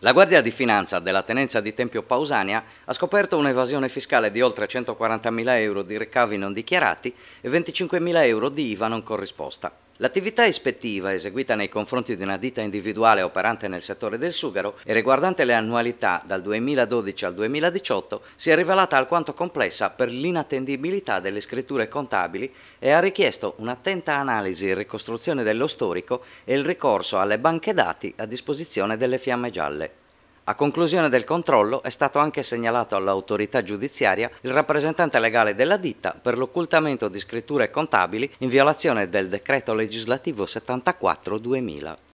La Guardia di Finanza della Tenenza di Tempio Pausania ha scoperto un'evasione fiscale di oltre 140.000 euro di ricavi non dichiarati e 25.000 euro di IVA non corrisposta. L'attività ispettiva eseguita nei confronti di una ditta individuale operante nel settore del sughero e riguardante le annualità dal 2012 al 2018 si è rivelata alquanto complessa per l'inattendibilità delle scritture contabili e ha richiesto un'attenta analisi e ricostruzione dello storico e il ricorso alle banche dati a disposizione delle fiamme gialle. A conclusione del controllo è stato anche segnalato all'autorità giudiziaria il rappresentante legale della ditta per l'occultamento di scritture contabili in violazione del decreto legislativo 74 2000.